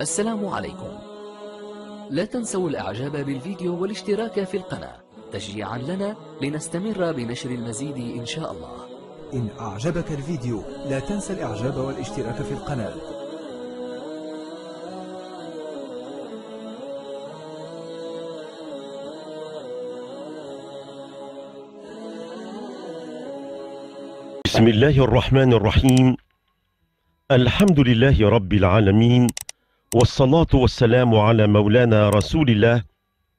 السلام عليكم لا تنسوا الإعجاب بالفيديو والاشتراك في القناة تشجيعا لنا لنستمر بنشر المزيد إن شاء الله إن أعجبك الفيديو لا تنسى الإعجاب والاشتراك في القناة بسم الله الرحمن الرحيم الحمد لله رب العالمين والصلاة والسلام على مولانا رسول الله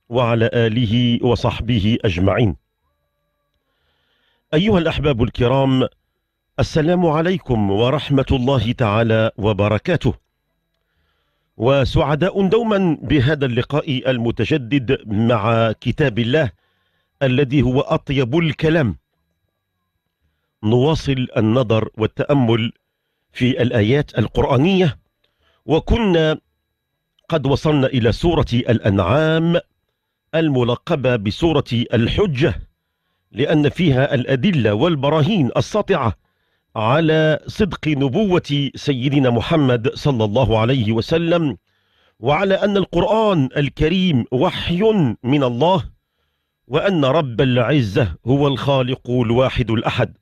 وعلى آله وصحبه أجمعين أيها الأحباب الكرام السلام عليكم ورحمة الله تعالى وبركاته وسعداء دوما بهذا اللقاء المتجدد مع كتاب الله الذي هو أطيب الكلام نواصل النظر والتأمل في الآيات القرآنية وكنا قد وصلنا إلى سورة الأنعام الملقبة بسورة الحجة لأن فيها الأدلة والبراهين الساطعة على صدق نبوة سيدنا محمد صلى الله عليه وسلم وعلى أن القرآن الكريم وحي من الله وأن رب العزة هو الخالق الواحد الأحد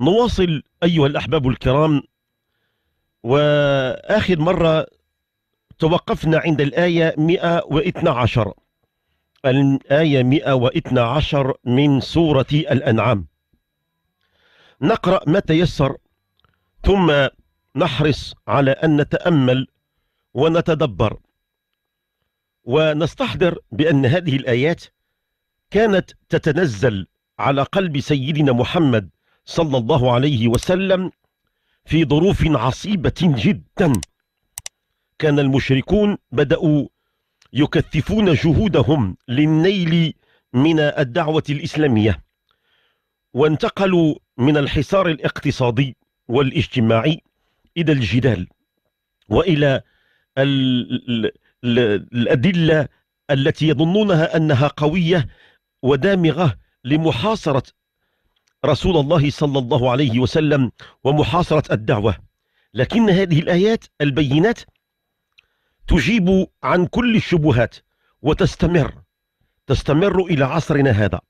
نواصل أيها الأحباب الكرام وآخر مرة توقفنا عند الآية 112 الآية 112 من سورة الأنعام نقرأ ما تيسر ثم نحرص على أن نتأمل ونتدبر ونستحضر بأن هذه الآيات كانت تتنزل على قلب سيدنا محمد صلى الله عليه وسلم في ظروف عصيبة جداً كان المشركون بدأوا يكثفون جهودهم للنيل من الدعوة الإسلامية وانتقلوا من الحصار الاقتصادي والاجتماعي إلى الجدال وإلى الأدلة التي يظنونها أنها قوية ودامغة لمحاصرة رسول الله صلى الله عليه وسلم ومحاصرة الدعوة لكن هذه الآيات البينات تجيب عن كل الشبهات وتستمر تستمر إلى عصرنا هذا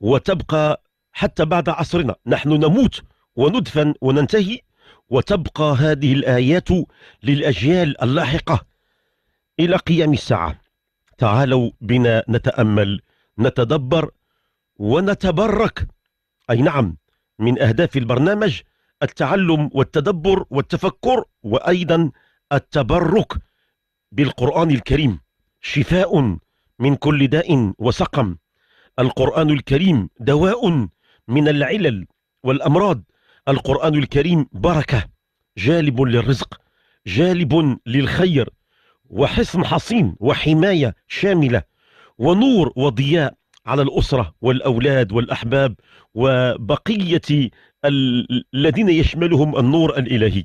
وتبقى حتى بعد عصرنا نحن نموت وندفن وننتهي وتبقى هذه الآيات للأجيال اللاحقة إلى قيام الساعة تعالوا بنا نتأمل نتدبر ونتبرك أي نعم من أهداف البرنامج التعلم والتدبر والتفكر وأيضا التبرك بالقرآن الكريم شفاء من كل داء وسقم القرآن الكريم دواء من العلل والأمراض القرآن الكريم بركة جالب للرزق جالب للخير وحصن حصين وحماية شاملة ونور وضياء على الأسرة والأولاد والأحباب وبقية الذين يشملهم النور الإلهي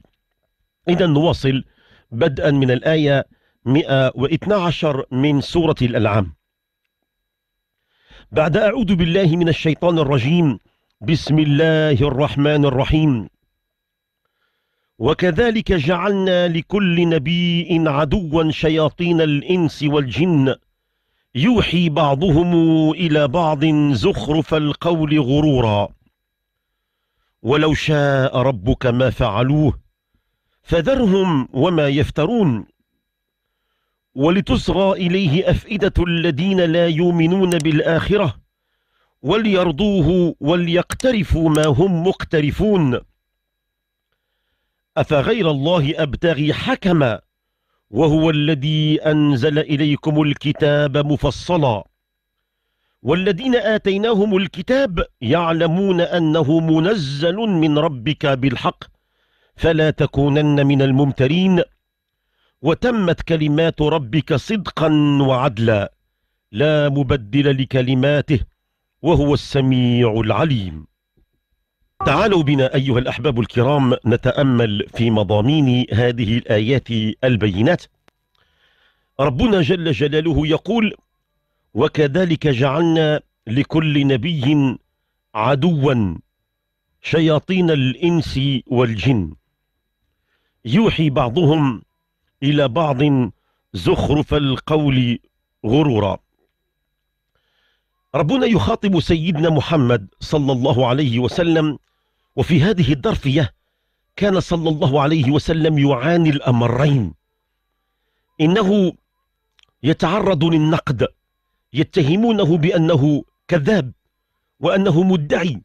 إذا نواصل بدءا من الآية 112 من سورة الألعام بعد أعوذ بالله من الشيطان الرجيم بسم الله الرحمن الرحيم وكذلك جعلنا لكل نبي عدوا شياطين الإنس والجن يوحي بعضهم إلى بعض زخرف القول غرورا ولو شاء ربك ما فعلوه فذرهم وما يفترون ولتصغى إليه أفئدة الذين لا يؤمنون بالآخرة وليرضوه وليقترفوا ما هم مقترفون أفغير الله أبتغي حكما وهو الذي أنزل إليكم الكتاب مفصلا والذين آتيناهم الكتاب يعلمون أنه منزل من ربك بالحق فلا تكونن من الممترين وتمت كلمات ربك صدقا وعدلا لا مبدل لكلماته وهو السميع العليم تعالوا بنا أيها الأحباب الكرام نتأمل في مضامين هذه الآيات البينات ربنا جل جلاله يقول وكذلك جعلنا لكل نبي عدوا شياطين الإنس والجن يوحي بعضهم إلى بعض زخرف القول غرورا ربنا يخاطب سيدنا محمد صلى الله عليه وسلم وفي هذه الدرفية كان صلى الله عليه وسلم يعاني الأمرين إنه يتعرض للنقد يتهمونه بأنه كذاب وأنه مدعي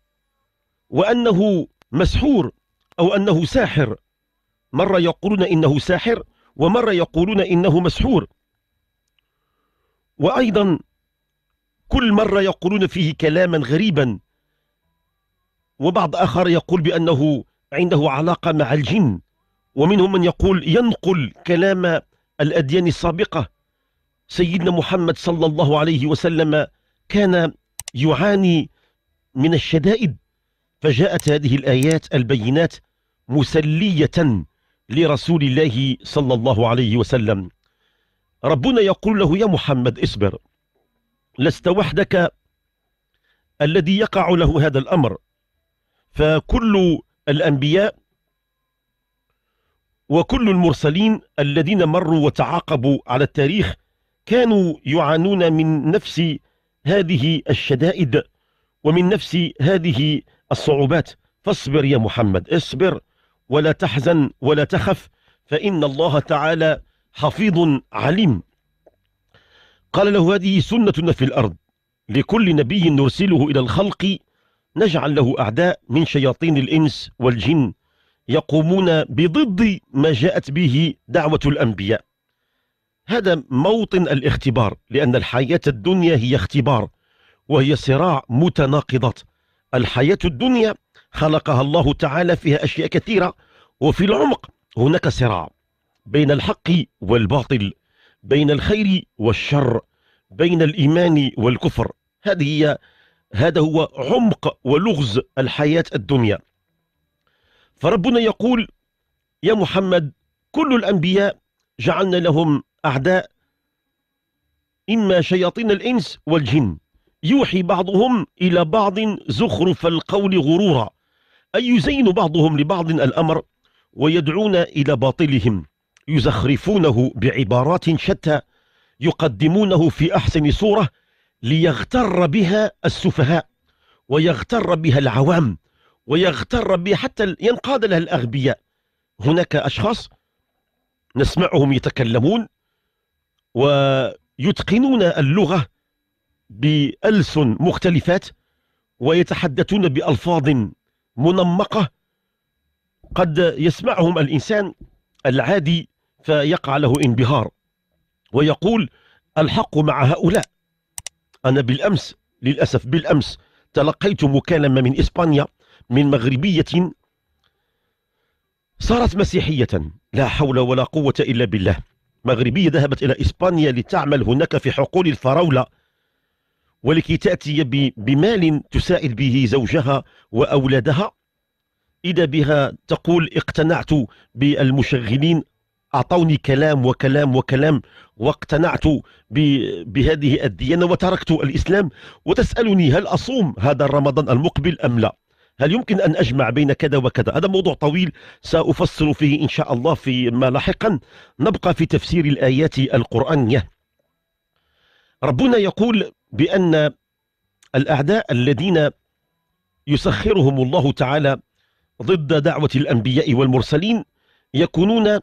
وأنه مسحور أو أنه ساحر مرة يقولون إنه ساحر ومرة يقولون إنه مسحور وأيضا كل مرة يقولون فيه كلاما غريبا وبعض آخر يقول بأنه عنده علاقة مع الجن ومنهم من يقول ينقل كلام الأديان السابقة سيدنا محمد صلى الله عليه وسلم كان يعاني من الشدائد فجاءت هذه الآيات البينات مسلية لرسول الله صلى الله عليه وسلم ربنا يقول له يا محمد اصبر لست وحدك الذي يقع له هذا الأمر فكل الأنبياء وكل المرسلين الذين مروا وتعاقبوا على التاريخ كانوا يعانون من نفس هذه الشدائد ومن نفس هذه الصعوبات فاصبر يا محمد اصبر ولا تحزن ولا تخف فإن الله تعالى حفيظ عليم قال له هذه سنة في الأرض لكل نبي نرسله إلى الخلق نجعل له أعداء من شياطين الإنس والجن يقومون بضد ما جاءت به دعوة الأنبياء هذا موطن الاختبار لأن الحياة الدنيا هي اختبار وهي صراع متناقضات الحياة الدنيا خلقها الله تعالى فيها أشياء كثيرة وفي العمق هناك صراع بين الحق والباطل بين الخير والشر بين الإيمان والكفر هذه هي هذا هو عمق ولغز الحياة الدنيا فربنا يقول يا محمد كل الأنبياء جعلنا لهم أعداء إما شياطين الإنس والجن يوحي بعضهم إلى بعض زخرف القول غرورا أي يزين بعضهم لبعض الأمر ويدعون إلى باطلهم يزخرفونه بعبارات شتى يقدمونه في أحسن صورة ليغتر بها السفهاء ويغتر بها العوام ويغتر بها حتى ينقاد لها الأغبياء هناك أشخاص نسمعهم يتكلمون ويتقنون اللغة بألسن مختلفات ويتحدثون بألفاظ منمقة قد يسمعهم الإنسان العادي فيقع له انبهار ويقول الحق مع هؤلاء أنا بالأمس للأسف بالأمس تلقيت مكالمة من إسبانيا من مغربية صارت مسيحية لا حول ولا قوة إلا بالله مغربية ذهبت إلى إسبانيا لتعمل هناك في حقول الفراولة ولكي تأتي بمال تساعد به زوجها وأولادها إذا بها تقول اقتنعت بالمشغلين أعطوني كلام وكلام وكلام واقتنعت بهذه الديانة وتركت الإسلام وتسألني هل أصوم هذا رمضان المقبل أم لا هل يمكن أن أجمع بين كذا وكذا هذا موضوع طويل سأفصل فيه إن شاء الله فيما لاحقا نبقى في تفسير الآيات القرآنية ربنا يقول بأن الأعداء الذين يسخرهم الله تعالى ضد دعوة الأنبياء والمرسلين يكونون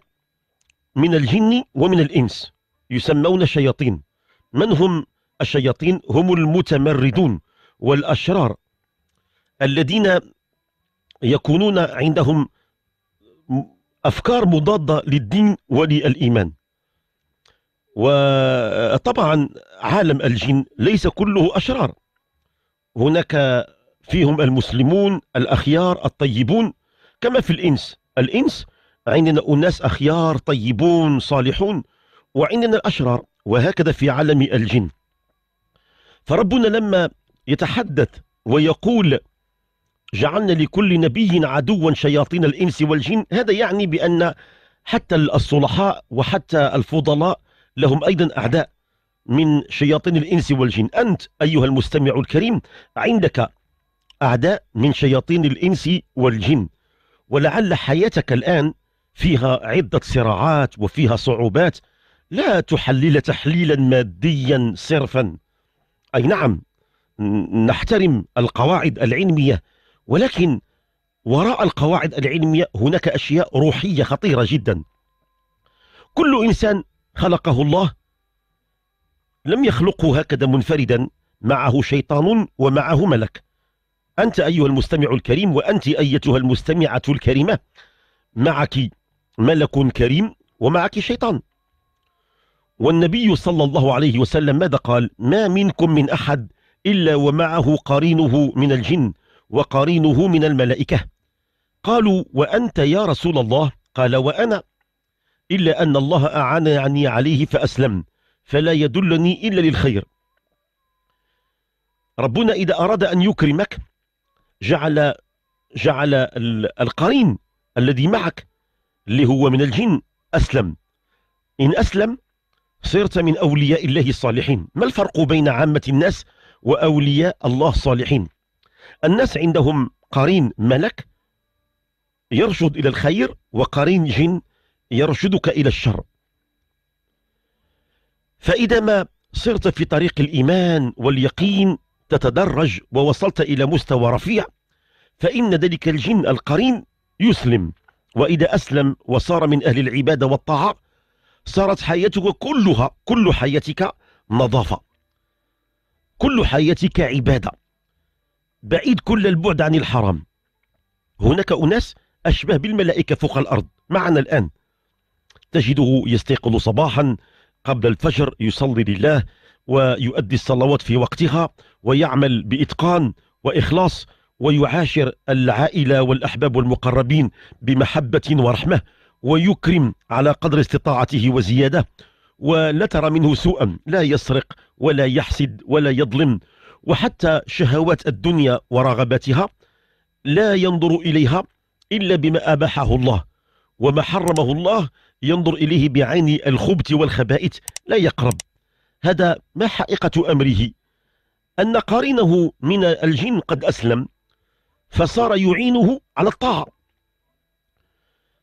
من الجن ومن الإنس يسمون شياطين من هم الشياطين هم المتمردون والأشرار الذين يكونون عندهم أفكار مضادة للدين وللإيمان وطبعا عالم الجن ليس كله أشرار هناك فيهم المسلمون الأخيار الطيبون كما في الإنس الإنس عندنا أناس أخيار طيبون صالحون وعندنا الأشرار وهكذا في عالم الجن فربنا لما يتحدث ويقول جعلنا لكل نبي عدوا شياطين الإنس والجن هذا يعني بأن حتى الصلحاء وحتى الفضلاء لهم أيضا أعداء من شياطين الإنس والجن أنت أيها المستمع الكريم عندك أعداء من شياطين الإنس والجن ولعل حياتك الآن فيها عدة صراعات وفيها صعوبات لا تحلل تحليلا ماديا صرفا أي نعم نحترم القواعد العلمية ولكن وراء القواعد العلمية هناك أشياء روحية خطيرة جدا كل إنسان خلقه الله لم يخلقه هكذا منفردا معه شيطان ومعه ملك أنت أيها المستمع الكريم وأنت أيتها المستمعة الكريمة معك ملك كريم ومعك شيطان والنبي صلى الله عليه وسلم ماذا قال ما منكم من أحد إلا ومعه قرينه من الجن وقرينه من الملائكة قالوا وأنت يا رسول الله قال وأنا إلا أن الله أعانني عليه فأسلم فلا يدلني إلا للخير ربنا إذا أراد أن يكرمك جعل جعل القرين الذي معك اللي هو من الجن أسلم إن أسلم صرت من أولياء الله الصالحين ما الفرق بين عامة الناس وأولياء الله الصالحين الناس عندهم قرين ملك يرشد إلى الخير وقرين جن يرشدك إلى الشر فإذا ما صرت في طريق الإيمان واليقين تتدرج ووصلت إلى مستوى رفيع فإن ذلك الجن القرين يسلم وإذا أسلم وصار من أهل العبادة والطاعة صارت حياتك كلها كل حياتك نظافة كل حياتك عبادة بعيد كل البعد عن الحرام هناك أناس أشبه بالملائكة فوق الأرض معنا الآن تجده يستيقظ صباحا قبل الفجر يصلي لله ويؤدي الصلوات في وقتها ويعمل بإتقان وإخلاص ويعاشر العائلة والأحباب والمقربين بمحبة ورحمة ويكرم على قدر استطاعته وزيادة ولا ترى منه سوءا لا يسرق ولا يحسد ولا يظلم وحتى شهوات الدنيا ورغباتها لا ينظر إليها إلا بما أباحه الله وما حرمه الله ينظر إليه بعين الخبث والخبائث لا يقرب هذا ما حقيقة أمره أن قارنه من الجن قد أسلم فصار يعينه على الطاعة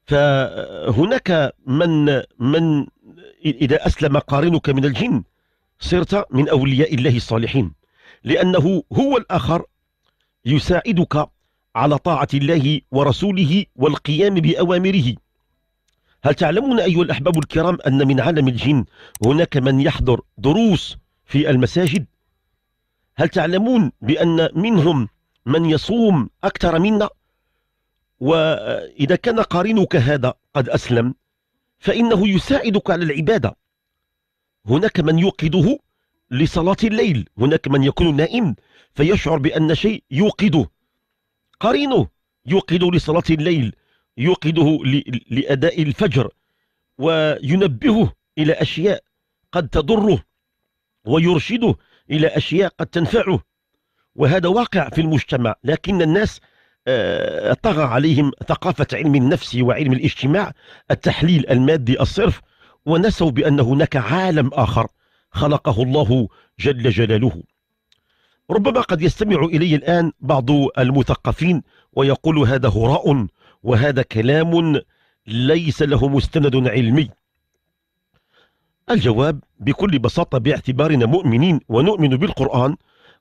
فهناك من من إذا أسلم قارنك من الجن صرت من أولياء الله الصالحين لأنه هو الآخر يساعدك على طاعة الله ورسوله والقيام بأوامره هل تعلمون أيها الأحباب الكرام أن من عالم الجن هناك من يحضر دروس في المساجد هل تعلمون بأن منهم من يصوم أكثر منا وإذا كان قرينك هذا قد أسلم فإنه يساعدك على العبادة هناك من يوقده لصلاة الليل هناك من يكون نائم فيشعر بأن شيء يوقده قرينه يوقد لصلاة الليل يوقده لأداء الفجر وينبهه إلى أشياء قد تضره ويرشده إلى أشياء قد تنفعه وهذا واقع في المجتمع لكن الناس آه، طغى عليهم ثقافة علم النفس وعلم الاجتماع التحليل المادي الصرف ونسوا بأن هناك عالم آخر خلقه الله جل جلاله ربما قد يستمع إلي الآن بعض المثقفين ويقول هذا هراء وهذا كلام ليس له مستند علمي الجواب بكل بساطة باعتبارنا مؤمنين ونؤمن بالقرآن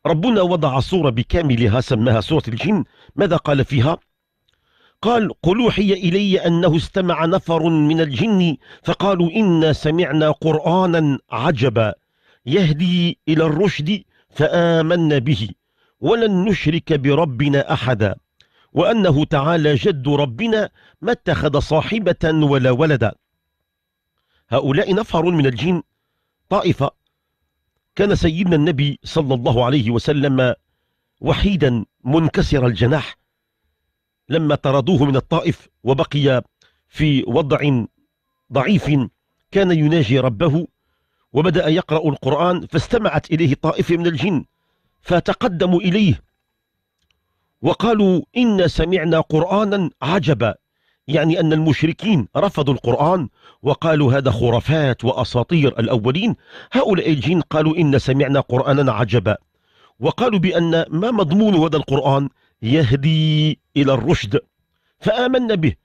ربنا وضع صورة بكاملها سماها سورة الجن ماذا قال فيها؟ قال قل اوحي إلي أنه استمع نفر من الجن فقالوا إنا سمعنا قرآنا عجبا يهدي إلى الرشد فآمنا به ولن نشرك بربنا أحدا وأنه تعالى جد ربنا ما اتخذ صاحبة ولا ولدا هؤلاء نفر من الجن طائفة كان سيدنا النبي صلى الله عليه وسلم وحيدا منكسر الجناح لما طردوه من الطائف وبقي في وضع ضعيف كان يناجي ربه وبدأ يقرأ القرآن فاستمعت إليه طائفة من الجن فتقدموا إليه وقالوا إن سمعنا قرآنا عجبا يعني أن المشركين رفضوا القرآن وقالوا هذا خرافات وأساطير الأولين هؤلاء الجين قالوا إن سمعنا قرآنا عجبا وقالوا بأن ما مضمون هذا القرآن يهدي إلى الرشد فآمنا به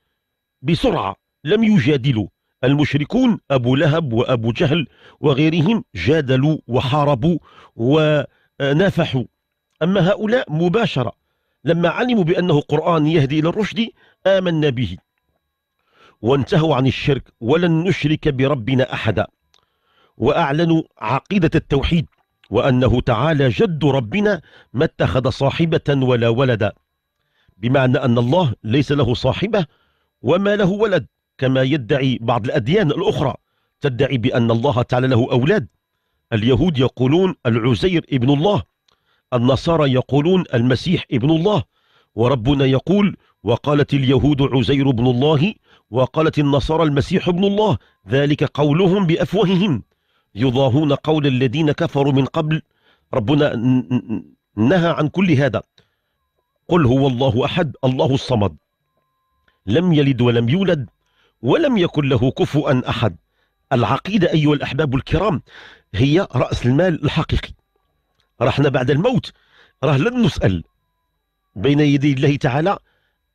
بسرعة لم يجادلوا المشركون أبو لهب وأبو جهل وغيرهم جادلوا وحاربوا ونافحوا أما هؤلاء مباشرة لما علموا بأنه قرآن يهدي إلى الرشد آمنا به وانتهوا عن الشرك ولن نشرك بربنا أحدا وأعلنوا عقيدة التوحيد وأنه تعالى جد ربنا ما اتخذ صاحبة ولا ولدا بمعنى أن الله ليس له صاحبة وما له ولد كما يدعي بعض الأديان الأخرى تدعي بأن الله تعالى له أولاد اليهود يقولون العزير ابن الله النصارى يقولون المسيح ابن الله وربنا يقول وقالت اليهود عزير ابن الله وقالت النصارى المسيح ابن الله ذلك قولهم بأفواههم يضاهون قول الذين كفروا من قبل ربنا نهى عن كل هذا قل هو الله أحد الله الصمد لم يلد ولم يولد ولم يكن له كفوا أحد العقيدة أيها الأحباب الكرام هي رأس المال الحقيقي رحنا بعد الموت راه لن نسأل بين يدي الله تعالى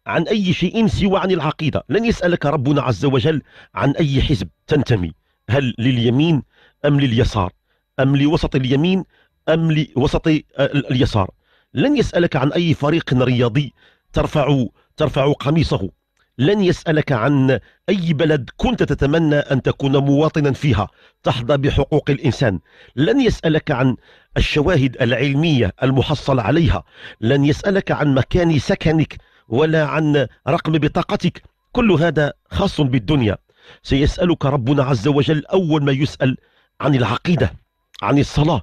عن أي شيء سوى عن العقيدة لن يسألك ربنا عز وجل عن أي حزب تنتمي هل لليمين أم لليسار أم لوسط اليمين أم لوسط آه، اليسار لن يسألك عن أي فريق رياضي ترفع ترفع قميصه لن يسألك عن أي بلد كنت تتمنى أن تكون مواطنا فيها تحظى بحقوق الإنسان لن يسألك عن الشواهد العلمية المحصل عليها لن يسألك عن مكان سكنك ولا عن رقم بطاقتك كل هذا خاص بالدنيا سيسألك ربنا عز وجل أول ما يسأل عن العقيدة عن الصلاة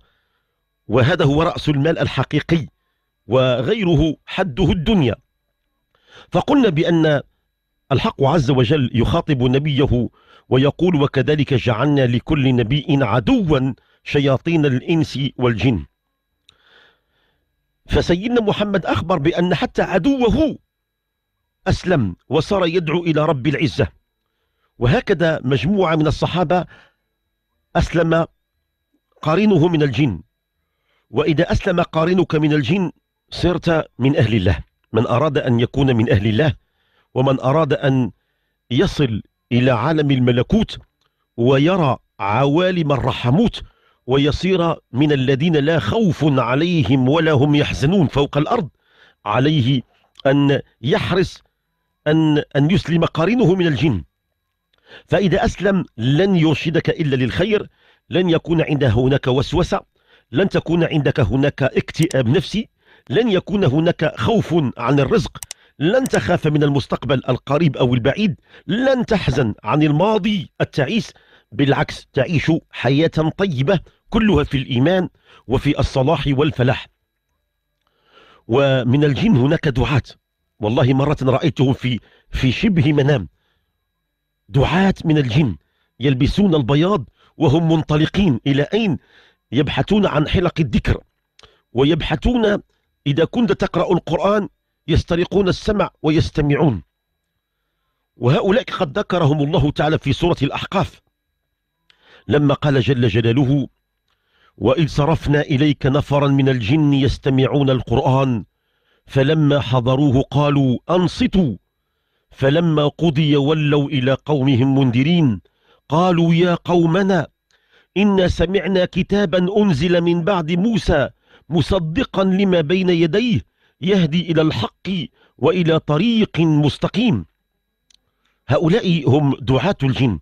وهذا هو رأس المال الحقيقي وغيره حده الدنيا فقلنا بأن الحق عز وجل يخاطب نبيه ويقول وكذلك جعلنا لكل نبي عدوا شياطين الإنس والجن فسيدنا محمد أخبر بأن حتى عدوه أسلم وصار يدعو إلى رب العزة وهكذا مجموعة من الصحابة أسلم قارنه من الجن وإذا أسلم قارنك من الجن صرت من أهل الله من أراد أن يكون من أهل الله ومن أراد أن يصل إلى عالم الملكوت ويرى عوالم الرحموت ويصير من الذين لا خوف عليهم ولا هم يحزنون فوق الأرض عليه أن يحرص أن, أن يسلم قرينه من الجن فإذا أسلم لن يرشدك إلا للخير لن يكون عند هناك وسوسة لن تكون عندك هناك اكتئاب نفسي لن يكون هناك خوف عن الرزق لن تخاف من المستقبل القريب أو البعيد لن تحزن عن الماضي التعيس بالعكس تعيش حياة طيبة كلها في الإيمان وفي الصلاح والفلاح ومن الجن هناك دعاة والله مرة رأيتهم في في شبه منام دعاة من الجن يلبسون البياض وهم منطلقين إلى أين يبحثون عن حلق الذكر ويبحثون إذا كنت تقرأ القرآن يسترقون السمع ويستمعون وهؤلاء قد ذكرهم الله تعالى في سورة الأحقاف لما قال جل جلاله وإذ صرفنا إليك نفرا من الجن يستمعون القرآن فلما حضروه قالوا أنصتوا فلما قضي ولوا إلى قومهم منذرين قالوا يا قومنا إنا سمعنا كتابا أنزل من بعد موسى مصدقا لما بين يديه يهدي إلى الحق وإلى طريق مستقيم هؤلاء هم دعاة الجن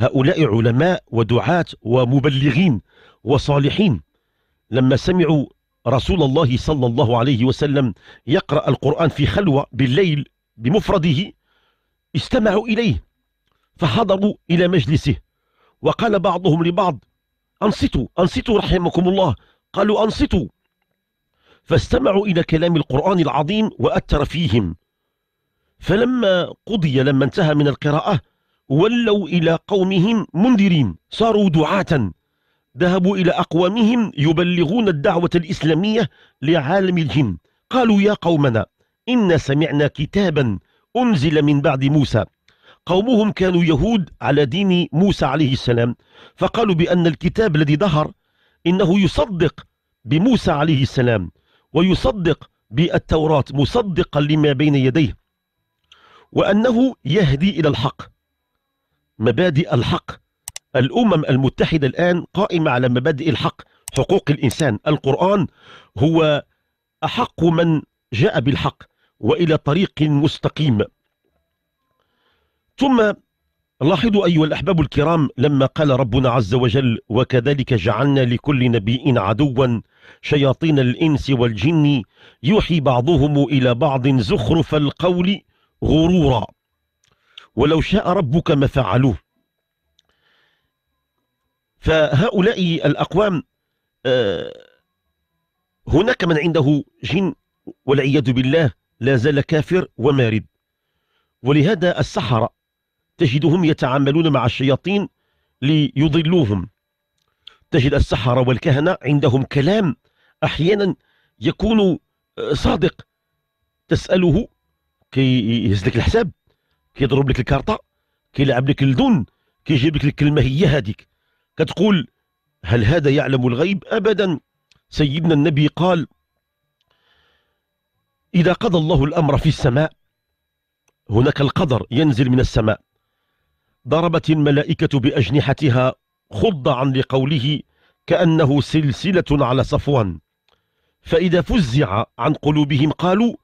هؤلاء علماء ودعاة ومبلغين وصالحين لما سمعوا رسول الله صلى الله عليه وسلم يقرأ القرآن في خلوة بالليل بمفرده استمعوا إليه فحضروا إلى مجلسه وقال بعضهم لبعض أنصتوا أنصتوا رحمكم الله قالوا أنصتوا فاستمعوا إلى كلام القرآن العظيم وأثر فيهم فلما قضي لما انتهى من القراءة ولوا إلى قومهم منذرين صاروا دعاة ذهبوا إلى أقوامهم يبلغون الدعوة الإسلامية لعالم الجن قالوا يا قومنا إن سمعنا كتابا أنزل من بعد موسى قومهم كانوا يهود على دين موسى عليه السلام فقالوا بأن الكتاب الذي ظهر إنه يصدق بموسى عليه السلام ويصدق بالتوراة مصدقا لما بين يديه وأنه يهدي إلى الحق مبادئ الحق الأمم المتحدة الآن قائمة على مبادئ الحق حقوق الإنسان القرآن هو أحق من جاء بالحق وإلى طريق مستقيم ثم لاحظوا أيها الأحباب الكرام لما قال ربنا عز وجل وكذلك جعلنا لكل نبي عدوا شياطين الإنس والجن يوحي بعضهم إلى بعض زخرف القول غرورا ولو شاء ربك ما فعلوه فهؤلاء الأقوام آه، هناك من عنده جن والعياذ بالله لا زال كافر ومارد ولهذا السحرة تجدهم يتعاملون مع الشياطين ليضلوهم تجد السحرة والكهنة عندهم كلام أحيانا يكون آه، صادق تسأله كي يهز لك الحساب كي يضرب لك الكارطة كي يلعب لك الدون كي يجيب لك الكلمة هي هذيك كتقول هل هذا يعلم الغيب أبدا سيدنا النبي قال إذا قضى الله الأمر في السماء هناك القدر ينزل من السماء ضربت الملائكة بأجنحتها خضعا لقوله كأنه سلسلة على صفوان فإذا فزع عن قلوبهم قالوا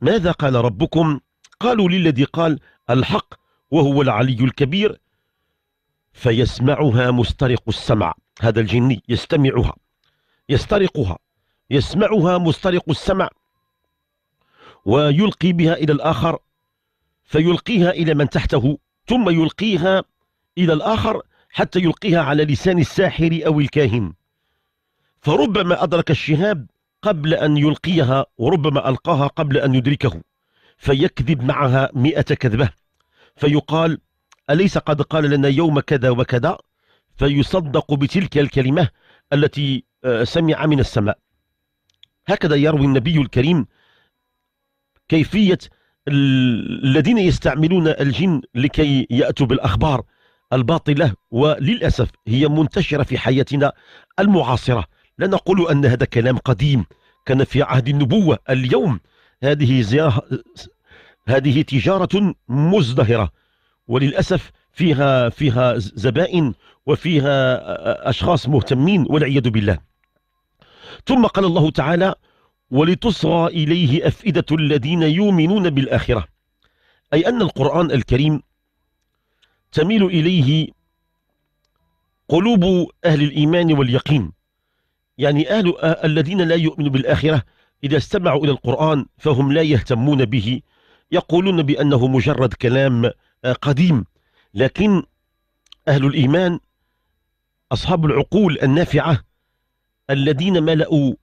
ماذا قال ربكم قالوا للذي قال الحق وهو العلي الكبير فيسمعها مسترق السمع هذا الجني يستمعها يسترقها يسمعها مسترق السمع ويلقي بها إلى الآخر فيلقيها إلى من تحته ثم يلقيها إلى الآخر حتى يلقيها على لسان الساحر أو الكاهن فربما أدرك الشهاب قبل أن يلقيها وربما ألقاها قبل أن يدركه فيكذب معها مئة كذبة فيقال أليس قد قال لنا يوم كذا وكذا فيصدق بتلك الكلمة التي آه، سمع من السماء هكذا يروي النبي الكريم كيفية الذين يستعملون الجن لكي يأتوا بالأخبار الباطلة وللأسف هي منتشرة في حياتنا المعاصرة لا نقول أن هذا كلام قديم كان في عهد النبوة اليوم هذه زيارة هذه تجارة مزدهرة وللأسف فيها فيها زبائن وفيها أشخاص مهتمين والعياذ بالله ثم قال الله تعالى ولتصغى إليه أفئدة الذين يؤمنون بالآخرة أي أن القرآن الكريم تميل إليه قلوب أهل الإيمان واليقين يعني أهل الذين لا يؤمنوا بالآخرة إذا استمعوا إلى القرآن فهم لا يهتمون به يقولون بأنه مجرد كلام آه، قديم لكن أهل الإيمان أصحاب العقول النافعة الذين ملأوا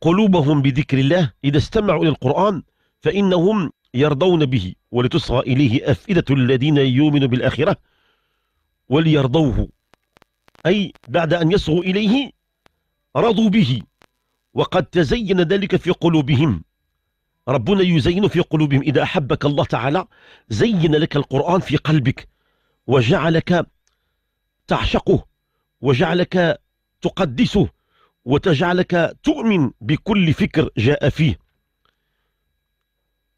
قلوبهم بذكر الله إذا استمعوا إلى القرآن فإنهم يرضون به ولتصغى إليه أفئدة الذين يؤمنوا بالآخرة وليرضوه أي بعد أن يصغوا إليه رضوا به وقد تزين ذلك في قلوبهم ربنا يزين في قلوبهم إذا أحبك الله تعالى زين لك القرآن في قلبك وجعلك تعشقه وجعلك تقدسه وتجعلك تؤمن بكل فكر جاء فيه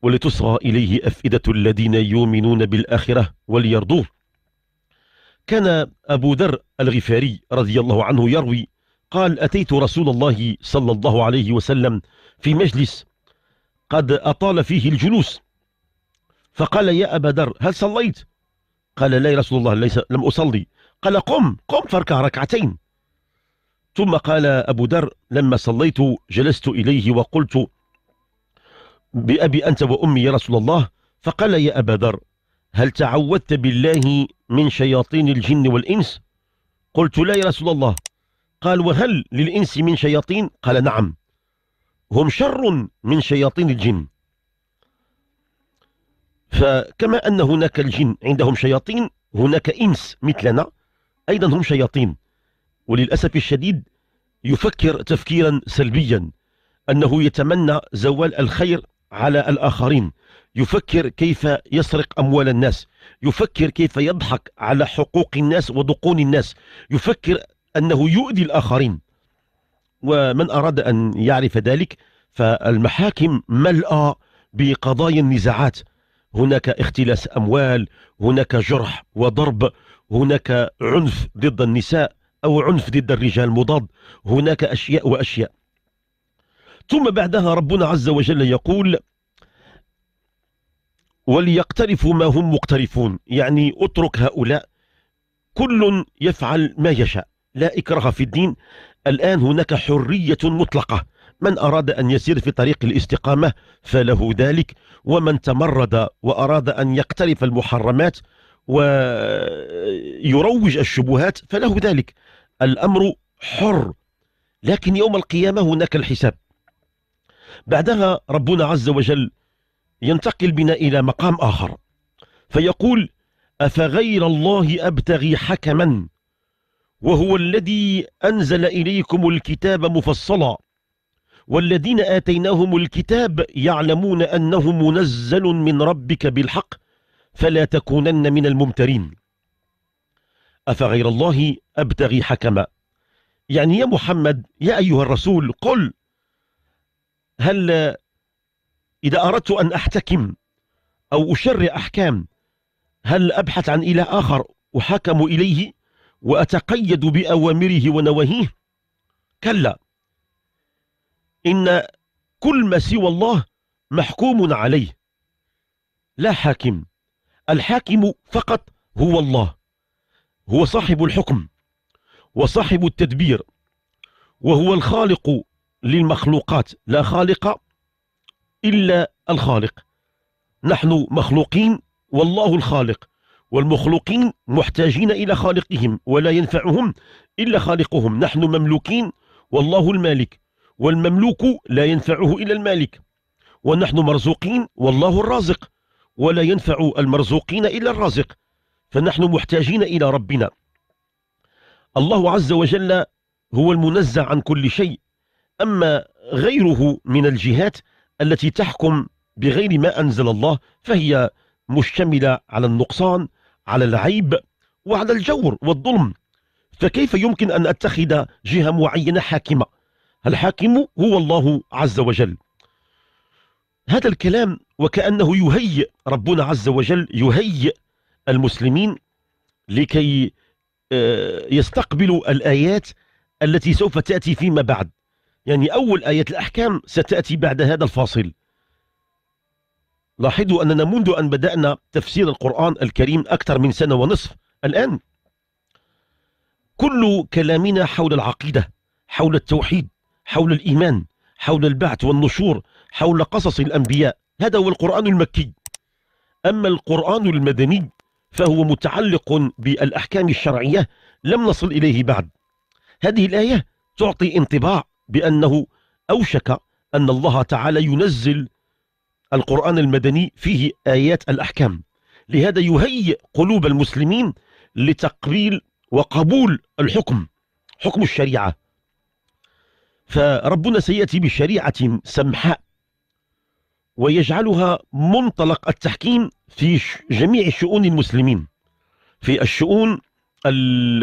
ولتصغى إليه أفئدة الذين يؤمنون بالآخرة وليرضوه كان أبو ذر الغفاري رضي الله عنه يروي قال أتيت رسول الله صلى الله عليه وسلم في مجلس قد أطال فيه الجلوس فقال يا أبا ذر هل صليت قال لا يا رسول الله ليس لم أصلي قال قم قم فاركع ركعتين ثم قال أبو ذر لما صليت جلست إليه وقلت بأبي أنت وأمي يا رسول الله فقال يا أبا ذر هل تعوذت بالله من شياطين الجن والإنس قلت لا يا رسول الله قال وهل للإنس من شياطين قال نعم هم شر من شياطين الجن فكما أن هناك الجن عندهم شياطين هناك إنس مثلنا أيضا هم شياطين وللأسف الشديد يفكر تفكيرا سلبيا أنه يتمنى زوال الخير على الآخرين يفكر كيف يسرق أموال الناس يفكر كيف يضحك على حقوق الناس ودقون الناس يفكر أنه يؤذي الآخرين ومن أراد أن يعرف ذلك فالمحاكم ملأ بقضايا النزاعات هناك اختلاس أموال هناك جرح وضرب هناك عنف ضد النساء أو عنف ضد الرجال مضاد هناك أشياء وأشياء ثم بعدها ربنا عز وجل يقول وليقترفوا ما هم مقترفون يعني اترك هؤلاء كل يفعل ما يشاء لا إكراه في الدين الآن هناك حرية مطلقة من أراد أن يسير في طريق الاستقامة فله ذلك ومن تمرد وأراد أن يقترف المحرمات ويروج الشبهات فله ذلك الأمر حر لكن يوم القيامة هناك الحساب بعدها ربنا عز وجل ينتقل بنا إلى مقام آخر فيقول أفغير الله أبتغي حكما وهو الذي أنزل إليكم الكتاب مفصلا والذين آتيناهم الكتاب يعلمون أنه منزل من ربك بالحق فلا تكونن من الممترين أفغير الله أبتغي حكما يعني يا محمد يا أيها الرسول قل هل إذا أردت أن أحتكم أو أشرع أحكام هل أبحث عن إله آخر أحكم إليه وأتقيد بأوامره ونواهيه كلا إن كل ما سوى الله محكوم عليه لا حاكم الحاكم فقط هو الله هو صاحب الحكم وصاحب التدبير وهو الخالق للمخلوقات لا خالق إلا الخالق نحن مخلوقين والله الخالق والمخلوقين محتاجين إلى خالقهم ولا ينفعهم إلا خالقهم نحن مملوكين والله المالك والمملوك لا ينفعه إلا المالك ونحن مرزوقين والله الرازق ولا ينفع المرزوقين إلا الرازق فنحن محتاجين إلى ربنا الله عز وجل هو المنزه عن كل شيء أما غيره من الجهات التي تحكم بغير ما أنزل الله فهي مشتملة على النقصان على العيب وعلى الجور والظلم فكيف يمكن أن أتخذ جهة معينة حاكمة الحاكم هو الله عز وجل هذا الكلام وكأنه يهيئ ربنا عز وجل يهيئ المسلمين لكي آه، يستقبلوا الآيات التي سوف تأتي فيما بعد يعني أول آية الأحكام ستأتي بعد هذا الفاصل لاحظوا أننا منذ أن بدأنا تفسير القرآن الكريم أكثر من سنة ونصف الآن كل كلامنا حول العقيدة حول التوحيد حول الإيمان حول البعث والنشور حول قصص الأنبياء هذا هو القرآن المكي أما القرآن المدني فهو متعلق بالأحكام الشرعية لم نصل إليه بعد هذه الآية تعطي انطباع بأنه أوشك أن الله تعالى ينزل القرآن المدني فيه آيات الأحكام لهذا يهيئ قلوب المسلمين لتقبيل وقبول الحكم حكم الشريعة فربنا سيأتي بشريعة سمحاء ويجعلها منطلق التحكيم في جميع شؤون المسلمين في الشؤون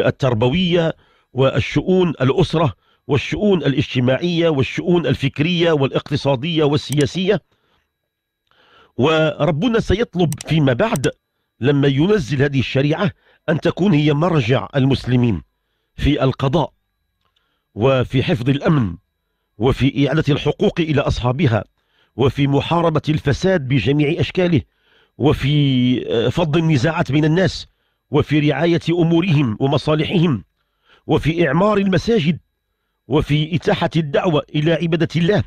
التربوية والشؤون الأسرة والشؤون الاجتماعية والشؤون الفكرية والاقتصادية والسياسية وربنا سيطلب فيما بعد لما ينزل هذه الشريعة أن تكون هي مرجع المسلمين في القضاء وفي حفظ الأمن وفي إعادة الحقوق إلى أصحابها وفي محاربة الفساد بجميع أشكاله وفي آه، فض النزاعات بين الناس وفي رعاية أمورهم ومصالحهم وفي إعمار المساجد وفي إتاحة الدعوة إلى عبادة الله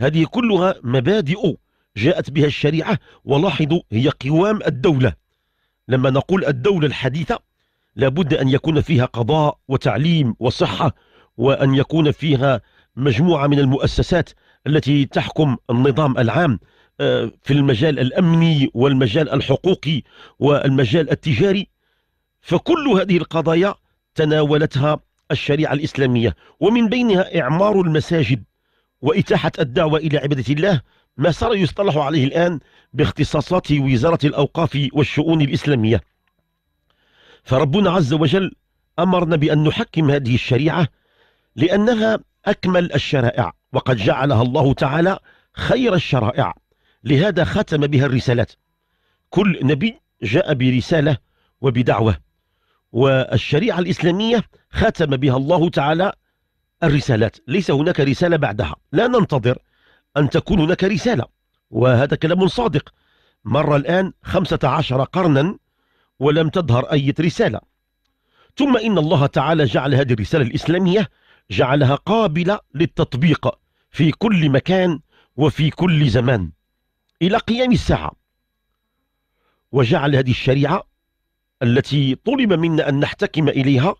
هذه كلها مبادئ جاءت بها الشريعة ولاحظوا هي قوام الدولة لما نقول الدولة الحديثة لابد أن يكون فيها قضاء وتعليم وصحة وأن يكون فيها مجموعة من المؤسسات التي تحكم النظام العام آه، في المجال الأمني والمجال الحقوقي والمجال التجاري فكل هذه القضايا تناولتها الشريعة الإسلامية ومن بينها إعمار المساجد وإتاحة الدعوة إلى عبادة الله ما صار يصطلح عليه الآن باختصاصات وزارة الأوقاف والشؤون الإسلامية فربنا عز وجل أمرنا بأن نحكم هذه الشريعة لأنها أكمل الشرائع وقد جعلها الله تعالى خير الشرائع لهذا ختم بها الرسالات كل نبي جاء برسالة وبدعوة والشريعة الإسلامية ختم بها الله تعالى الرسالات ليس هناك رسالة بعدها لا ننتظر أن تكون هناك رسالة وهذا كلام صادق مر الآن خمسة عشر قرنا ولم تظهر أي رسالة ثم إن الله تعالى جعل هذه الرسالة الإسلامية جعلها قابلة للتطبيق في كل مكان وفي كل زمان إلى قيام الساعة وجعل هذه الشريعة التي طلب منا أن نحتكم إليها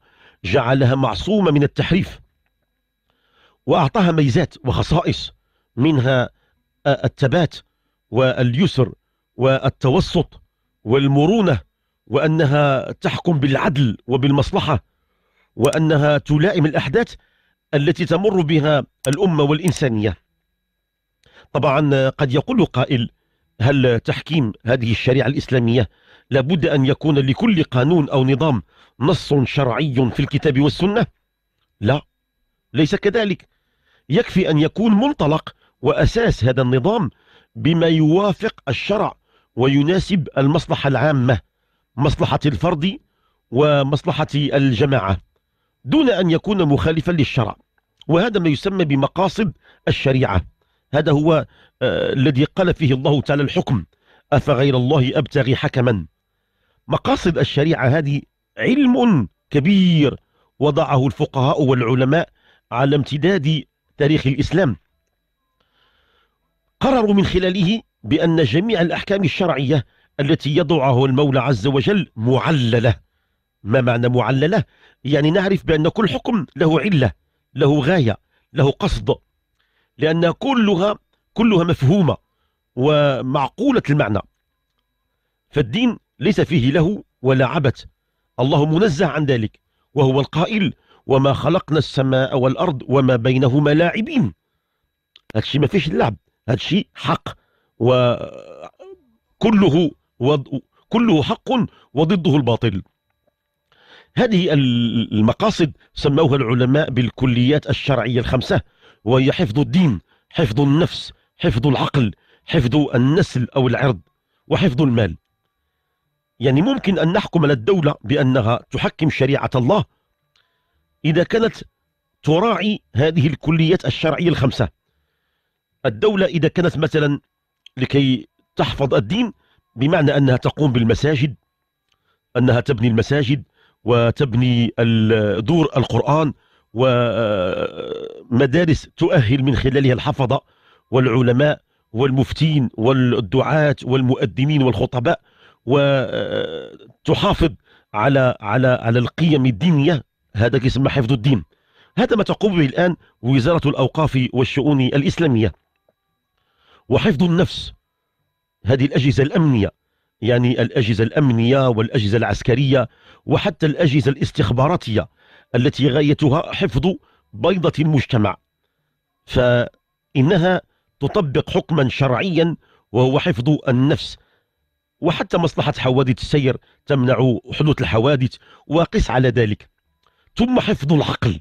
جعلها معصومة من التحريف وأعطاها ميزات وخصائص منها آه، التبات واليسر والتوسط والمرونة وأنها تحكم بالعدل وبالمصلحة وأنها تلائم الأحداث التي تمر بها الأمة والإنسانية طبعا آه، قد يقول قائل هل تحكيم هذه الشريعة الإسلامية لابد أن يكون لكل قانون أو نظام نص شرعي في الكتاب والسنة لا ليس كذلك يكفي أن يكون منطلق وأساس هذا النظام بما يوافق الشرع ويناسب المصلحة العامة مصلحة الفرد ومصلحة الجماعة دون أن يكون مخالفا للشرع وهذا ما يسمى بمقاصد الشريعة هذا هو آه، الذي قال فيه الله تعالى الحكم أفغير الله أبتغي حكما مقاصد الشريعة هذه علم كبير وضعه الفقهاء والعلماء على امتداد تاريخ الإسلام قرروا من خلاله بأن جميع الأحكام الشرعية التي يضعه المولى عز وجل معللة ما معنى معللة؟ يعني نعرف بأن كل حكم له علة له غاية له قصد لأن كلها كلها مفهومة ومعقولة المعنى فالدين ليس فيه له ولا عبث الله منزه عن ذلك وهو القائل وما خلقنا السماء والأرض وما بينهما لاعبين هذا الشيء ما فيش اللعب هذا الشيء حق وكله وض... كله حق وضده الباطل هذه المقاصد سموها العلماء بالكليات الشرعية الخمسة وهي حفظ الدين حفظ النفس حفظ العقل حفظ النسل أو العرض وحفظ المال يعني ممكن أن نحكم على الدولة بأنها تحكم شريعة الله إذا كانت تراعي هذه الكليات الشرعية الخمسة الدولة إذا كانت مثلا لكي تحفظ الدين بمعنى أنها تقوم بالمساجد أنها تبني المساجد وتبني دور القرآن ومدارس تؤهل من خلالها الحفظة والعلماء والمفتين والدعاة والمؤدمين والخطباء وتحافظ على على على القيم الدينيه هذا يسمى حفظ الدين هذا ما تقوم به الان وزاره الاوقاف والشؤون الاسلاميه وحفظ النفس هذه الاجهزه الامنيه يعني الاجهزه الامنيه والاجهزه العسكريه وحتى الاجهزه الاستخباراتيه التي غايتها حفظ بيضه المجتمع فانها تطبق حكما شرعيا وهو حفظ النفس وحتى مصلحة حوادث السير تمنع حدوث الحوادث وقس على ذلك ثم حفظ العقل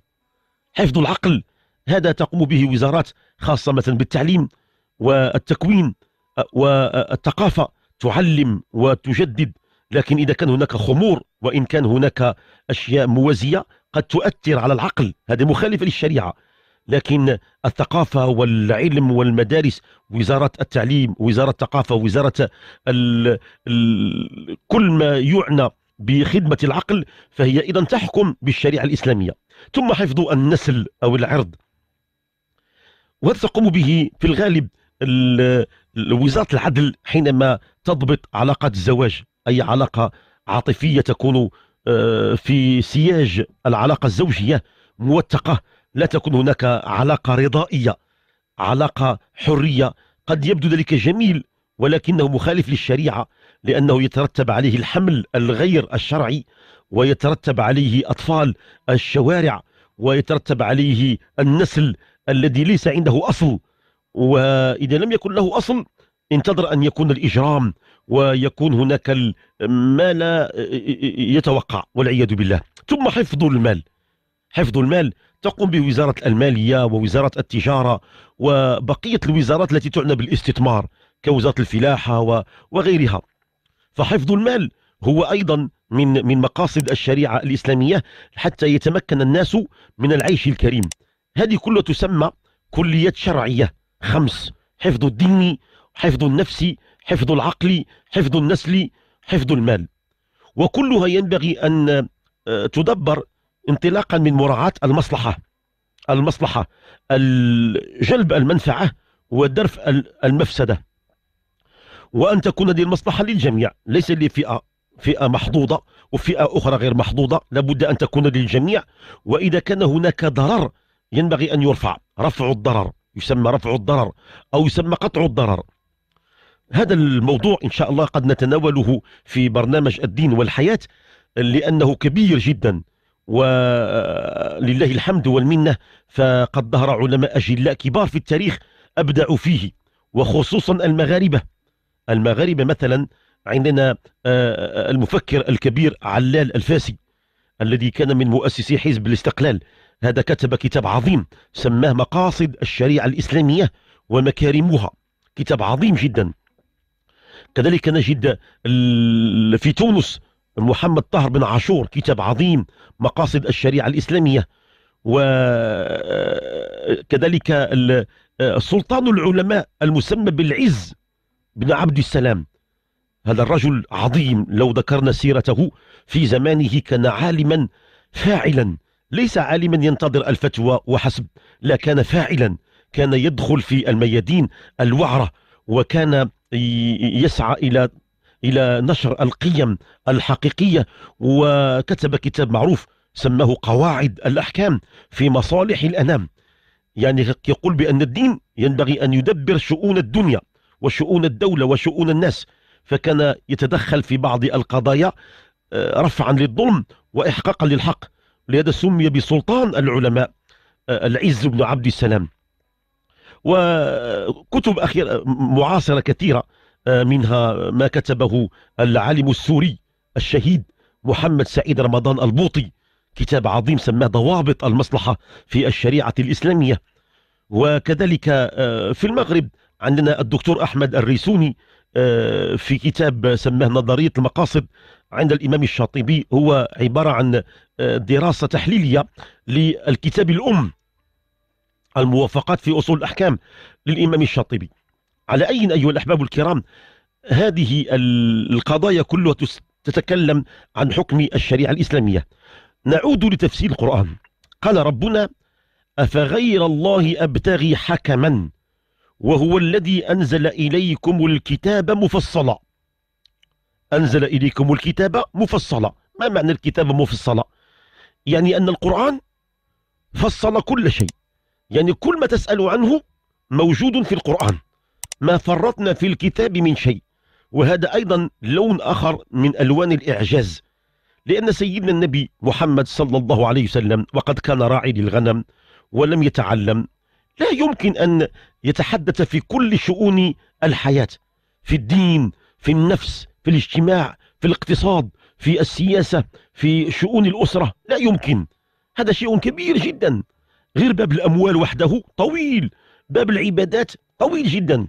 حفظ العقل هذا تقوم به وزارات خاصة مثلا بالتعليم والتكوين والثقافة تعلم وتجدد لكن إذا كان هناك خمور وإن كان هناك أشياء موازية قد تؤثر على العقل هذا مخالف للشريعة لكن الثقافة والعلم والمدارس وزارة التعليم وزارة الثقافة وزارة الـ الـ كل ما يعنى بخدمة العقل فهي إذا تحكم بالشريعة الإسلامية ثم حفظ النسل أو العرض وهذا تقوم به في الغالب وزارة العدل حينما تضبط علاقة الزواج أي علاقة عاطفية تكون آه، في سياج العلاقة الزوجية موثقة لا تكون هناك علاقة رضائية علاقة حرية قد يبدو ذلك جميل ولكنه مخالف للشريعة لأنه يترتب عليه الحمل الغير الشرعي ويترتب عليه أطفال الشوارع ويترتب عليه النسل الذي ليس عنده أصل وإذا لم يكن له أصل انتظر أن يكون الإجرام ويكون هناك ما لا يتوقع والعياذ بالله ثم حفظ المال حفظ المال تقوم به وزارة المالية ووزارة التجارة وبقية الوزارات التي تعنى بالاستثمار كوزارة الفلاحة وغيرها فحفظ المال هو أيضا من من مقاصد الشريعة الإسلامية حتى يتمكن الناس من العيش الكريم هذه كلها تسمى كليات شرعية خمس حفظ الدين حفظ النفس حفظ العقل حفظ النسل حفظ المال وكلها ينبغي أن آه، تدبر انطلاقا من مراعاة المصلحة المصلحة جلب المنفعة ودرف المفسدة وأن تكون هذه المصلحة للجميع ليس لفئة فئة محظوظة وفئة أخرى غير محظوظة لابد أن تكون للجميع وإذا كان هناك ضرر ينبغي أن يرفع رفع الضرر يسمى رفع الضرر أو يسمى قطع الضرر هذا الموضوع إن شاء الله قد نتناوله في برنامج الدين والحياة لأنه كبير جدا ولله الحمد والمنة فقد ظهر علماء أجلاء كبار في التاريخ أبدعوا فيه وخصوصا المغاربة المغاربة مثلا عندنا آه، آه، المفكر الكبير علال الفاسي الذي كان من مؤسسي حزب الاستقلال هذا كتب كتاب عظيم سماه مقاصد الشريعة الإسلامية ومكارمها كتاب عظيم جدا كذلك نجد في تونس محمد طاهر بن عاشور كتاب عظيم مقاصد الشريعة الإسلامية وكذلك سلطان العلماء المسمى بالعز بن عبد السلام هذا الرجل عظيم لو ذكرنا سيرته في زمانه كان عالما فاعلا ليس عالما ينتظر الفتوى وحسب لا كان فاعلا كان يدخل في الميادين الوعرة وكان يسعى إلى إلى نشر القيم الحقيقية وكتب كتاب معروف سماه قواعد الأحكام في مصالح الأنام يعني يقول بأن الدين ينبغي أن يدبر شؤون الدنيا وشؤون الدولة وشؤون الناس فكان يتدخل في بعض القضايا آه، رفعا للظلم وإحقاقا للحق لهذا سمي بسلطان العلماء آه، العز بن عبد السلام وكتب أخيرة معاصرة كثيرة منها ما كتبه العالم السوري الشهيد محمد سعيد رمضان البوطي كتاب عظيم سماه ضوابط المصلحة في الشريعة الإسلامية وكذلك آه، في المغرب عندنا الدكتور أحمد الريسوني آه، في كتاب سماه نظرية المقاصد عند الإمام الشاطبي هو عبارة عن آه، دراسة تحليلية للكتاب الأم الموافقات في أصول الأحكام للإمام الشاطبي على أين أيها الأحباب الكرام هذه القضايا كلها تتكلم عن حكم الشريعة الإسلامية نعود لتفسير القرآن قال ربنا أفغير الله أبتغي حكما وهو الذي أنزل إليكم الكتاب مفصلا أنزل إليكم الكتاب مفصلا ما معنى الكتاب مفصلا يعني أن القرآن فصل كل شيء يعني كل ما تسأل عنه موجود في القرآن ما فرطنا في الكتاب من شيء وهذا أيضا لون آخر من ألوان الإعجاز لأن سيدنا النبي محمد صلى الله عليه وسلم وقد كان راعي للغنم ولم يتعلم لا يمكن أن يتحدث في كل شؤون الحياة في الدين في النفس في الاجتماع في الاقتصاد في السياسة في شؤون الأسرة لا يمكن هذا شيء كبير جدا غير باب الأموال وحده طويل باب العبادات طويل جدا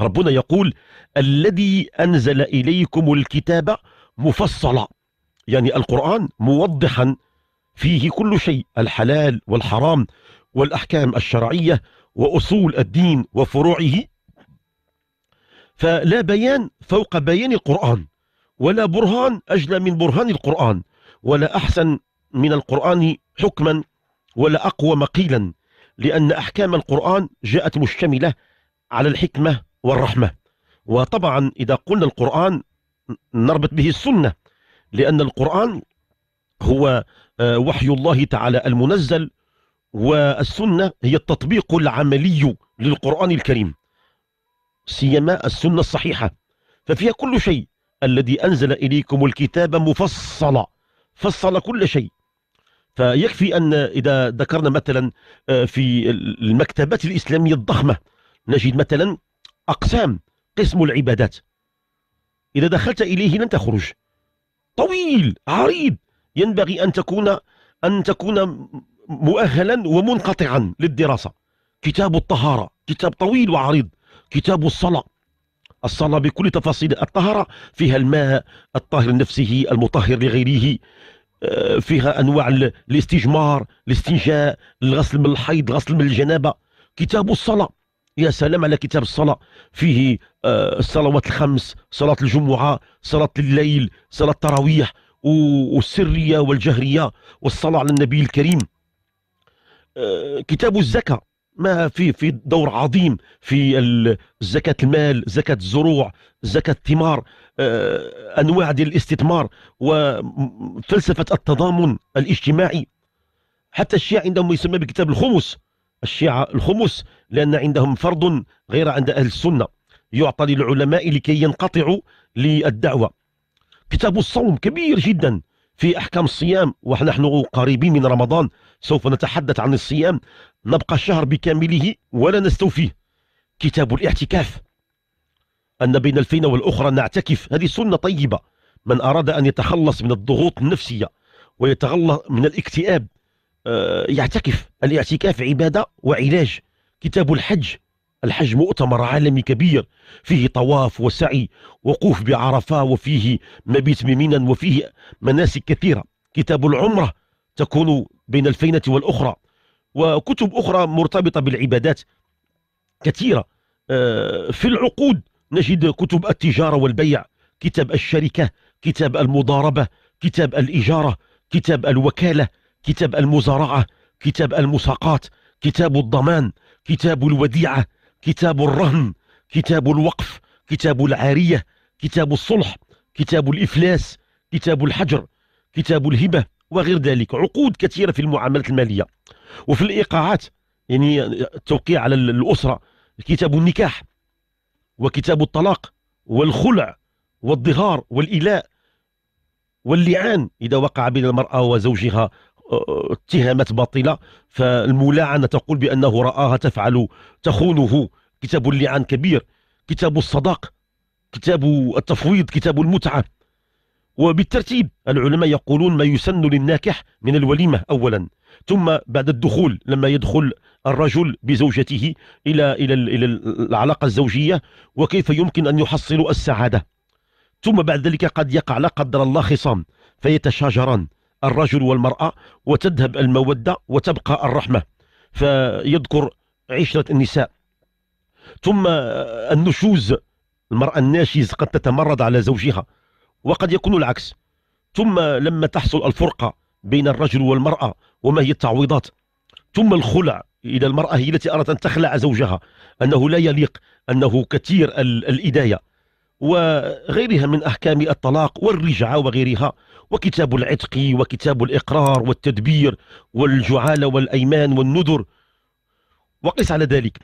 ربنا يقول الذي أنزل إليكم الكتاب مفصلا يعني القرآن موضحا فيه كل شيء الحلال والحرام والأحكام الشرعية وأصول الدين وفروعه فلا بيان فوق بيان القرآن ولا برهان أجل من برهان القرآن ولا أحسن من القرآن حكما ولا أقوم قيلا لأن أحكام القرآن جاءت مشتملة على الحكمة والرحمة وطبعا إذا قلنا القرآن نربط به السنة لأن القرآن هو آه، وحي الله تعالى المنزل والسنة هي التطبيق العملي للقرآن الكريم سيما السنة الصحيحة ففيها كل شيء الذي أنزل إليكم الكتاب مفصلا فصل كل شيء فيكفي أن إذا ذكرنا مثلا آه، في المكتبات الإسلامية الضخمة نجد مثلا أقسام قسم العبادات إذا دخلت إليه لن تخرج طويل عريض ينبغي أن تكون أن تكون مؤهلا ومنقطعا للدراسة كتاب الطهارة كتاب طويل وعريض كتاب الصلاة الصلاة بكل تفاصيل الطهارة فيها الماء الطاهر نفسه المطهر لغيره آه، فيها أنواع الاستجمار الاستنجاء الغسل من الحيض غسل من الجنابة كتاب الصلاة يا سلام على كتاب الصلاة فيه آه، الصلوات الخمس صلاة الجمعة صلاة الليل صلاة التراويح والسرية والجهرية والصلاة على النبي الكريم آه، كتاب الزكاة ما في في دور عظيم في زكاة المال زكاة الزروع زكاة الثمار آه، أنواع ديال الاستثمار وفلسفة التضامن الاجتماعي حتى الشيعة عندهم يسمى بكتاب الخمس الشيعة الخمس لأن عندهم فرض غير عند أهل السنة يعطى للعلماء لكي ينقطعوا للدعوة كتاب الصوم كبير جدا في أحكام الصيام ونحن قريبين من رمضان سوف نتحدث عن الصيام نبقى الشهر بكامله ولا نستوفيه كتاب الاعتكاف أن بين الفين والأخرى نعتكف هذه سنة طيبة من أراد أن يتخلص من الضغوط النفسية ويتغلى من الاكتئاب آه، يعتكف الاعتكاف عبادة وعلاج كتاب الحج الحج مؤتمر عالمي كبير فيه طواف وسعي وقوف بعرفة وفيه مبيت بمنى وفيه مناسك كثيرة كتاب العمرة تكون بين الفينة والأخرى وكتب أخرى مرتبطة بالعبادات كثيرة آه، في العقود نجد كتب التجارة والبيع كتاب الشركة كتاب المضاربة كتاب الإجارة كتاب الوكالة كتاب المزارعة كتاب المساقات كتاب الضمان كتاب الوديعة كتاب الرهن كتاب الوقف كتاب العارية كتاب الصلح كتاب الإفلاس كتاب الحجر كتاب الهبة وغير ذلك عقود كثيرة في المعاملات المالية وفي الإيقاعات يعني التوقيع على الأسرة كتاب النكاح وكتاب الطلاق والخلع والظهار والإلاء واللعان إذا وقع بين المرأة وزوجها اتهامات باطله فالملاعنه تقول بانه راها تفعل تخونه كتاب اللعان كبير كتاب الصداق كتاب التفويض كتاب المتعه وبالترتيب العلماء يقولون ما يسن للناكح من الوليمه اولا ثم بعد الدخول لما يدخل الرجل بزوجته الى الى الى العلاقه الزوجيه وكيف يمكن ان يحصلوا السعاده ثم بعد ذلك قد يقع لا قدر الله خصام فيتشاجران الرجل والمرأة وتذهب المودة وتبقى الرحمة فيذكر عشرة النساء ثم النشوز المرأة الناشز قد تتمرد على زوجها وقد يكون العكس ثم لما تحصل الفرقة بين الرجل والمرأة وما هي التعويضات ثم الخلع إلى المرأة هي التي أردت أن تخلع زوجها أنه لا يليق أنه كثير الإداية وغيرها من أحكام الطلاق والرجعة وغيرها وكتاب العتق وكتاب الإقرار والتدبير والجعالة والأيمان والنذر وقس على ذلك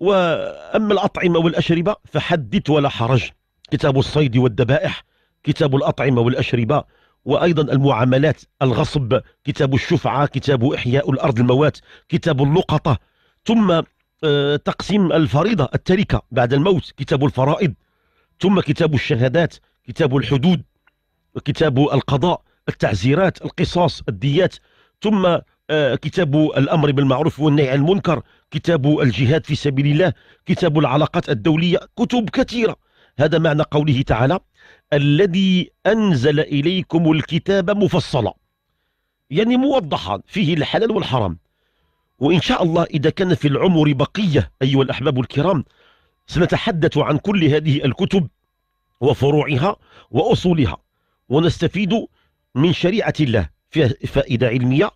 وأما الأطعمة والأشربة فحدث ولا حرج كتاب الصيد والذبائح كتاب الأطعمة والأشربة وأيضا المعاملات الغصب كتاب الشفعة كتاب إحياء الأرض الموات كتاب اللقطة ثم آه، تقسيم الفريضة التركة بعد الموت كتاب الفرائض ثم كتاب الشهادات كتاب الحدود وكتاب القضاء التعزيرات القصاص الديات ثم آه، كتاب الأمر بالمعروف والنهي عن المنكر كتاب الجهاد في سبيل الله كتاب العلاقات الدولية كتب كثيرة هذا معنى قوله تعالى الذي أنزل إليكم الكتاب مفصلا يعني موضحا فيه الحلال والحرام وإن شاء الله إذا كان في العمر بقية أيها الأحباب الكرام سنتحدث عن كل هذه الكتب وفروعها وأصولها ونستفيد من شريعة الله فيها فائدة علمية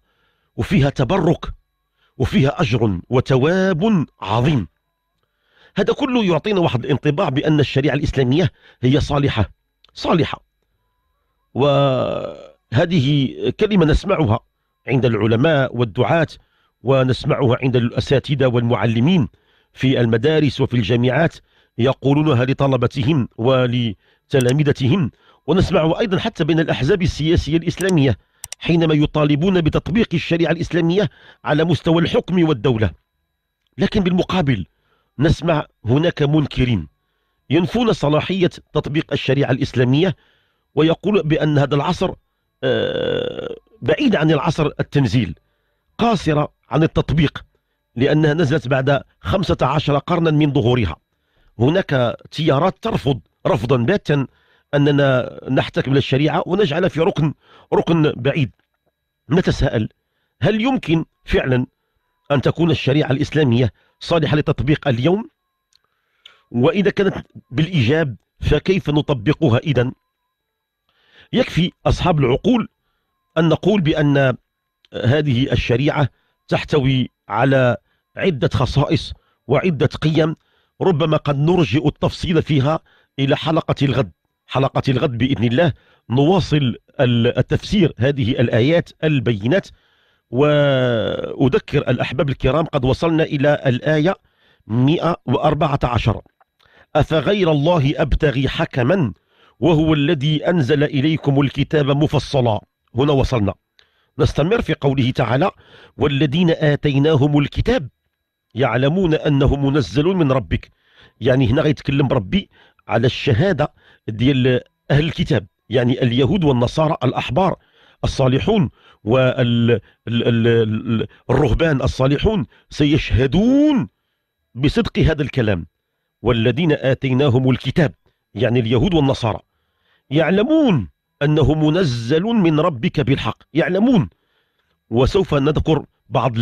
وفيها تبرك وفيها أجر وتواب عظيم هذا كله يعطينا واحد الانطباع بأن الشريعة الإسلامية هي صالحة صالحة وهذه كلمة نسمعها عند العلماء والدعاة ونسمعها عند الأساتذة والمعلمين في المدارس وفي الجامعات يقولونها لطلبتهم ولتلامذتهم ونسمع أيضا حتى بين الأحزاب السياسية الإسلامية حينما يطالبون بتطبيق الشريعة الإسلامية على مستوى الحكم والدولة لكن بالمقابل نسمع هناك منكرين ينفون صلاحية تطبيق الشريعة الإسلامية ويقول بأن هذا العصر آه، بعيد عن العصر التنزيل قاصرة عن التطبيق لأنها نزلت بعد 15 قرنا من ظهورها هناك تيارات ترفض رفضا باتا أننا نحتكم للشريعة ونجعل في ركن ركن بعيد نتساءل هل يمكن فعلا أن تكون الشريعة الإسلامية صالحة لتطبيق اليوم وإذا كانت بالإيجاب فكيف نطبقها إذا يكفي أصحاب العقول أن نقول بأن هذه الشريعة تحتوي على عدة خصائص وعدة قيم ربما قد نرجئ التفصيل فيها إلى حلقة الغد حلقة الغد بإذن الله نواصل التفسير هذه الآيات البينات وأذكر الأحباب الكرام قد وصلنا إلى الآية 114 أفغير الله أبتغي حكما وهو الذي أنزل إليكم الكتاب مفصلا هنا وصلنا نستمر في قوله تعالى والذين آتيناهم الكتاب يعلمون أنه منزل من ربك يعني هنا غيتكلم ربي على الشهادة ديال أهل الكتاب يعني اليهود والنصارى الأحبار الصالحون والرهبان الصالحون سيشهدون بصدق هذا الكلام والذين آتيناهم الكتاب يعني اليهود والنصارى يعلمون أنه منزل من ربك بالحق يعلمون وسوف نذكر بعض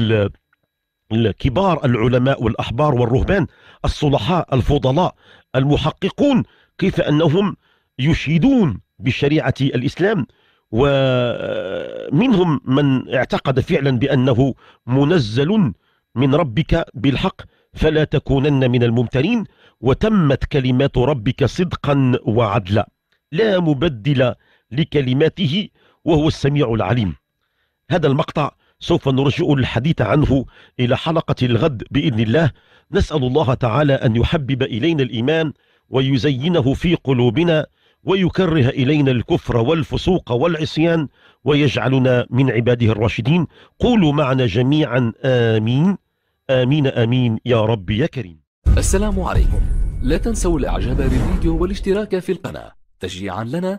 الكبار العلماء والأحبار والرهبان الصلحاء الفضلاء المحققون كيف أنهم يشيدون بشريعة الإسلام ومنهم من اعتقد فعلا بأنه منزل من ربك بالحق فلا تكونن من الممترين وتمت كلمات ربك صدقا وعدلا لا مبدل لكلماته وهو السميع العليم هذا المقطع سوف نرجع الحديث عنه إلى حلقة الغد بإذن الله نسأل الله تعالى أن يحبب إلينا الإيمان ويزينه في قلوبنا ويكره إلينا الكفر والفسوق والعصيان ويجعلنا من عباده الراشدين قولوا معنا جميعا آمين آمين آمين يا رب يا كريم السلام عليكم لا تنسوا الإعجاب بالفيديو والاشتراك في القناة تشجيعا لنا